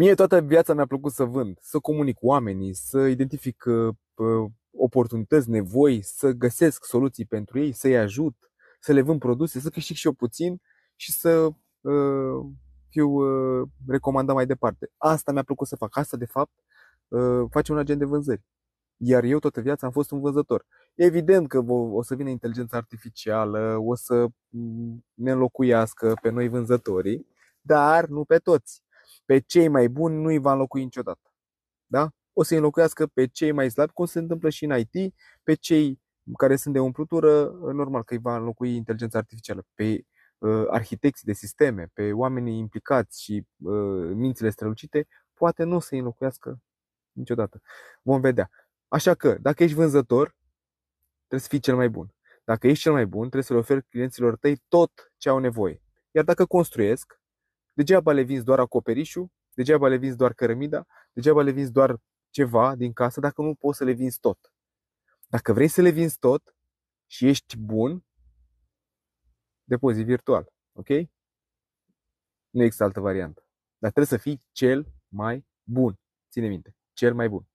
Mie toată viața mi-a plăcut să vând, să comunic cu oamenii, să identific uh, oportunități, nevoi, să găsesc soluții pentru ei, să-i ajut, să le vând produse, să câștig și eu puțin și să uh, fiu uh, recomandat mai departe. Asta mi-a plăcut să fac. Asta, de fapt, face un agent de vânzări. Iar eu toată viața am fost un vânzător. Evident că o să vină inteligența artificială, o să ne înlocuiască pe noi vânzătorii, dar nu pe toți pe cei mai buni nu îi va înlocui niciodată. Da? O să înlocuiască pe cei mai slabi, cum se întâmplă și în IT, pe cei care sunt de umplutură, normal că îi va înlocui inteligența artificială, pe uh, arhitecții de sisteme, pe oamenii implicați și uh, mințile strălucite, poate nu o să i înlocuiască niciodată. Vom vedea. Așa că, dacă ești vânzător, trebuie să fii cel mai bun. Dacă ești cel mai bun, trebuie să le oferi clienților tăi tot ce au nevoie. Iar dacă construiesc, Degeaba le vinzi doar acoperișul, degeaba le vinzi doar cărămida, degeaba le vinzi doar ceva din casă dacă nu poți să le vinzi tot. Dacă vrei să le vinzi tot și ești bun, depozit virtual, ok? Nu există altă variantă. Dar trebuie să fii cel mai bun. Ține minte, cel mai bun.